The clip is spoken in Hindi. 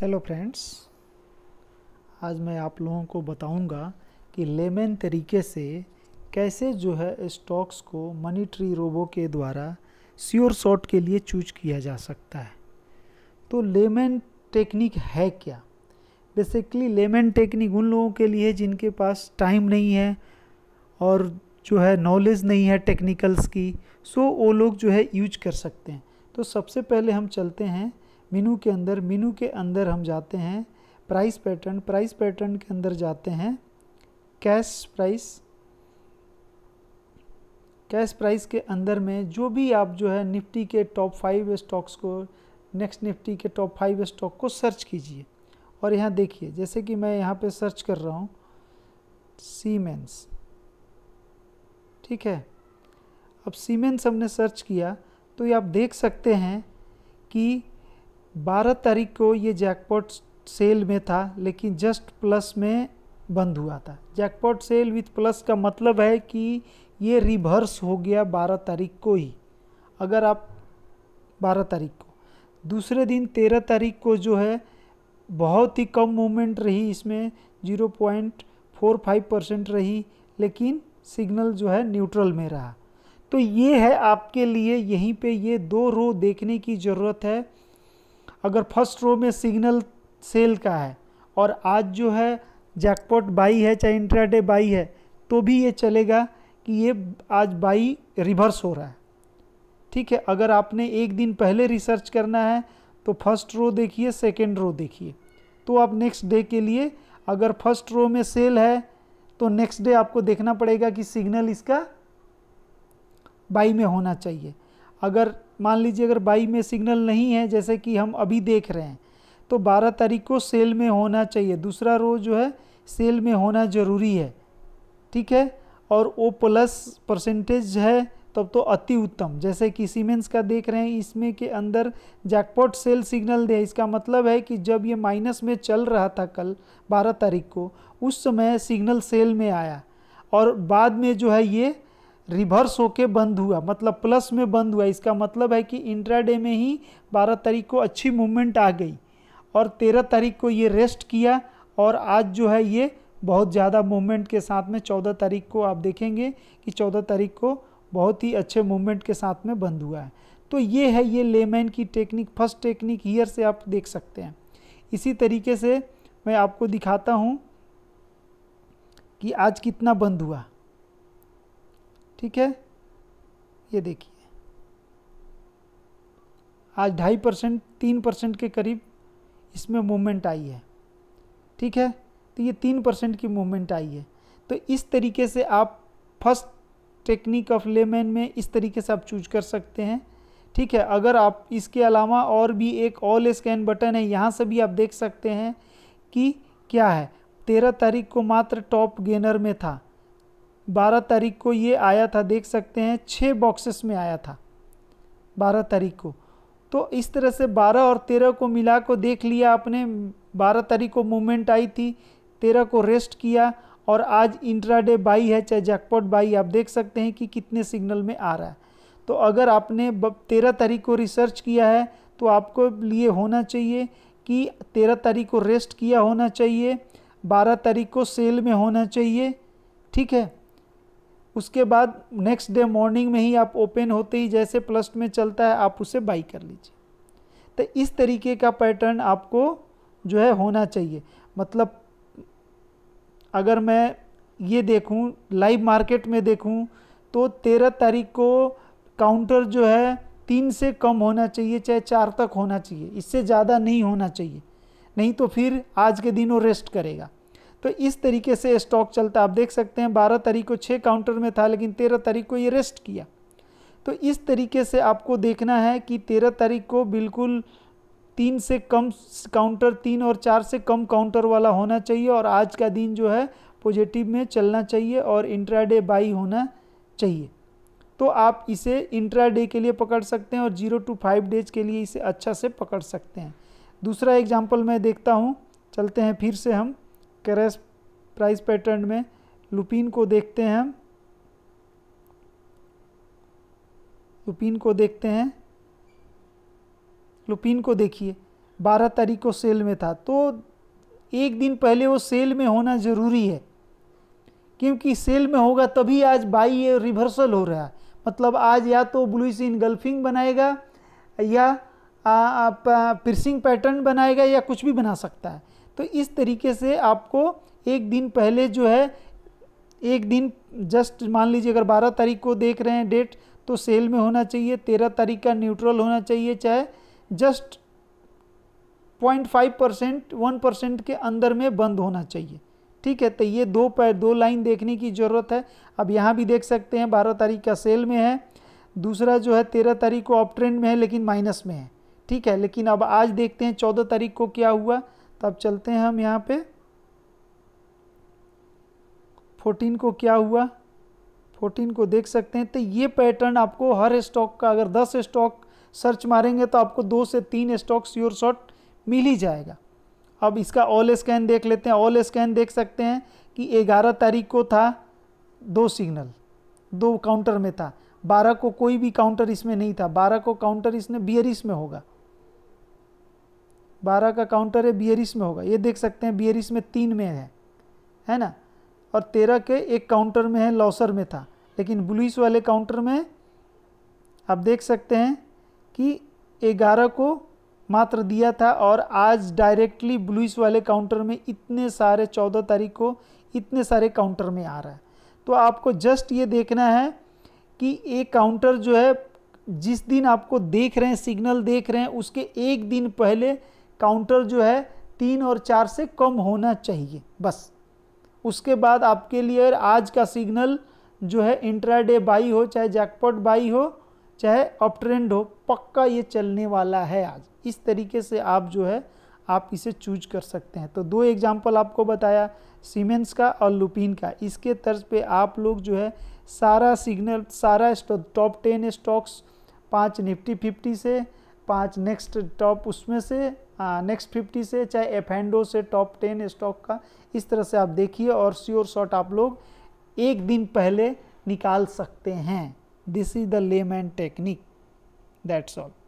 हेलो फ्रेंड्स आज मैं आप लोगों को बताऊंगा कि लेमेन तरीके से कैसे जो है स्टॉक्स को मनी ट्री रोबो के द्वारा स्योर शॉट के लिए चूज किया जा सकता है तो लेमेन टेक्निक है क्या बेसिकली लेमेन टेक्निक उन लोगों के लिए जिनके पास टाइम नहीं है और जो है नॉलेज नहीं है टेक्निकल्स की सो वो लोग जो है यूज कर सकते हैं तो सबसे पहले हम चलते हैं मीनू के अंदर मीनू के अंदर हम जाते हैं प्राइस पैटर्न प्राइस पैटर्न के अंदर जाते हैं कैश प्राइस कैश प्राइस के अंदर में जो भी आप जो है निफ्टी के टॉप फाइव स्टॉक्स को नेक्स्ट निफ्टी के टॉप फाइव स्टॉक को सर्च कीजिए और यहाँ देखिए जैसे कि मैं यहाँ पे सर्च कर रहा हूँ सीमेंस ठीक है अब सीमेंस हमने सर्च किया तो ये आप देख सकते हैं कि बारह तारीख को ये जैकपॉट सेल में था लेकिन जस्ट प्लस में बंद हुआ था जैकपॉट सेल विथ प्लस का मतलब है कि ये रिवर्स हो गया बारह तारीख को ही अगर आप बारह तारीख को दूसरे दिन तेरह तारीख को जो है बहुत ही कम मूवमेंट रही इसमें zero point four five percent रही लेकिन सिग्नल जो है न्यूट्रल में रहा तो ये है आपके लिए यहीं पे ये दो रो देखने की ज़रूरत है अगर फर्स्ट रो में सिग्नल सेल का है और आज जो है जैकपॉट बाई है चाहे इंट्राडे बाई है तो भी ये चलेगा कि ये आज बाई रिवर्स हो रहा है ठीक है अगर आपने एक दिन पहले रिसर्च करना है तो फर्स्ट रो देखिए सेकेंड रो देखिए तो आप नेक्स्ट डे के लिए अगर फर्स्ट रो में सेल है तो नेक्स्ट डे आपको देखना पड़ेगा कि सिग्नल इसका बाई में होना चाहिए अगर मान लीजिए अगर बाई में सिग्नल नहीं है जैसे कि हम अभी देख रहे हैं तो 12 तारीख को सेल में होना चाहिए दूसरा रो जो है सेल में होना ज़रूरी है ठीक है और ओ प्लस परसेंटेज है तब तो अति उत्तम जैसे कि सीमेंस का देख रहे हैं इसमें के अंदर जैकपॉट सेल सिग्नल दे इसका मतलब है कि जब ये माइनस में चल रहा था कल 12 तारीख को उस समय सिग्नल सेल में आया और बाद में जो है ये रिवर्स होके बंद हुआ मतलब प्लस में बंद हुआ इसका मतलब है कि इंट्राडे में ही 12 तारीख को अच्छी मूवमेंट आ गई और 13 तारीख को ये रेस्ट किया और आज जो है ये बहुत ज़्यादा मूवमेंट के साथ में 14 तारीख को आप देखेंगे कि 14 तारीख को बहुत ही अच्छे मूवमेंट के साथ में बंद हुआ है तो ये है ये लेमैन की टेक्निक फर्स्ट टेक्निक हीयर से आप देख सकते हैं इसी तरीके से मैं आपको दिखाता हूँ कि आज कितना बंद हुआ ठीक है ये देखिए आज ढाई परसेंट तीन परसेंट के करीब इसमें मूवमेंट आई है ठीक है तो ये तीन परसेंट की मूवमेंट आई है तो इस तरीके से आप फर्स्ट टेक्निक ऑफ लेमैन में इस तरीके से आप चूज कर सकते हैं ठीक है अगर आप इसके अलावा और भी एक ऑल स्कैन बटन है यहाँ से भी आप देख सकते हैं कि क्या है तेरह तारीख को मात्र टॉप गेनर में था बारह तारीख को ये आया था देख सकते हैं छः बॉक्सेस में आया था बारह तारीख को तो इस तरह से बारह और तेरह को मिला को देख लिया आपने बारह तारीख को मूवमेंट आई थी तेरह को रेस्ट किया और आज इंट्राडे बाई है चाहे जैकपॉट बाई आप देख सकते हैं कि कितने सिग्नल में आ रहा है तो अगर आपने तेरह तारीख को रिसर्च किया है तो आपको लिए होना चाहिए कि तेरह तारीख को रेस्ट किया होना चाहिए बारह तारीख को सेल में होना चाहिए ठीक है उसके बाद नेक्स्ट डे मॉर्निंग में ही आप ओपन होते ही जैसे प्लस में चलता है आप उसे बाई कर लीजिए तो इस तरीके का पैटर्न आपको जो है होना चाहिए मतलब अगर मैं ये देखूं लाइव मार्केट में देखूं तो तेरह तारीख को काउंटर जो है तीन से कम होना चाहिए चाहे चार तक होना चाहिए इससे ज़्यादा नहीं होना चाहिए नहीं तो फिर आज के दिन वो रेस्ट करेगा तो इस तरीके से स्टॉक चलता आप देख सकते हैं बारह तारीख को छः काउंटर में था लेकिन तेरह तारीख को ये रेस्ट किया तो इस तरीके से आपको देखना है कि तेरह तारीख को बिल्कुल तीन से कम काउंटर तीन और चार से कम काउंटर वाला होना चाहिए और आज का दिन जो है पॉजिटिव में चलना चाहिए और इंट्राडे बाई होना चाहिए तो आप इसे इंट्राडे के लिए पकड़ सकते हैं और जीरो टू फाइव डेज के लिए इसे अच्छा से पकड़ सकते हैं दूसरा एग्जाम्पल मैं देखता हूँ चलते हैं फिर से हम कैरेस प्राइस पैटर्न में लुपिन को देखते हैं हम लुपिन को देखते हैं लुपिन को देखिए बारह तारीख को सेल में था तो एक दिन पहले वो सेल में होना ज़रूरी है क्योंकि सेल में होगा तभी आज बाई ये रिवर्सल हो रहा है मतलब आज या तो ब्लूइश इनगल्फिंग बनाएगा या आप पिर्सिंग पैटर्न बनाएगा या कुछ भी बना सकता है तो इस तरीके से आपको एक दिन पहले जो है एक दिन जस्ट मान लीजिए अगर बारह तारीख को देख रहे हैं डेट तो सेल में होना चाहिए तेरह तारीख का न्यूट्रल होना चाहिए चाहे just point five percent one percent के अंदर में बंद होना चाहिए ठीक है तो ये दो पैर दो लाइन देखने की ज़रूरत है अब यहाँ भी देख सकते हैं बारह तारीख का सेल में है दूसरा जो है तेरह तारीख को ऑप ट्रेंड में है लेकिन माइनस में है ठीक है लेकिन अब आज देखते हैं चौदह तारीख को क्या हुआ तब चलते हैं हम यहाँ पे 14 को क्या हुआ 14 को देख सकते हैं तो ये पैटर्न आपको हर स्टॉक का अगर 10 स्टॉक सर्च मारेंगे तो आपको दो से तीन स्टॉक श्योर शॉट मिल ही जाएगा अब इसका ऑल स्कैन देख लेते हैं ऑल स्कैन देख सकते हैं कि 11 तारीख को था दो सिग्नल दो काउंटर में था 12 को कोई भी काउंटर इसमें नहीं था 12 को काउंटर इसने बियरिस में होगा बारह का काउंटर है बियरिस में होगा ये देख सकते हैं बियरिस में तीन में है है ना और तेरह के एक काउंटर में है लॉसर में था लेकिन ब्लूइस वाले काउंटर में आप देख सकते हैं कि ग्यारह को मात्र दिया था और आज डायरेक्टली ब्लूइस वाले काउंटर में इतने सारे चौदह तारीख को इतने सारे काउंटर में आ रहा है तो आपको जस्ट ये देखना है कि एक काउंटर जो है जिस दिन आपको देख रहे हैं सिग्नल देख रहे हैं उसके एक दिन पहले काउंटर जो है तीन और चार से कम होना चाहिए बस उसके बाद आपके लिए आज का सिग्नल जो है इंट्राडे बाई हो चाहे जैकपॉट बाई हो चाहे अप ट्रेंड हो पक्का ये चलने वाला है आज इस तरीके से आप जो है आप इसे चूज कर सकते हैं तो दो एग्जाम्पल आपको बताया सीमेंस का और लुपिन का इसके तर्ज पे आप लोग जो है सारा सिग्नल सारा टॉप टेन स्टॉक्स पाँच निफ्टी फिफ्टी से पाँच नेक्स्ट टॉप उसमें से नेक्स्ट हाँ, फिफ्टी से चाहे एफ एंडो से टॉप टेन स्टॉक का इस तरह से आप देखिए और श्योर शॉट आप लोग एक दिन पहले निकाल सकते हैं this is the layman technique that's all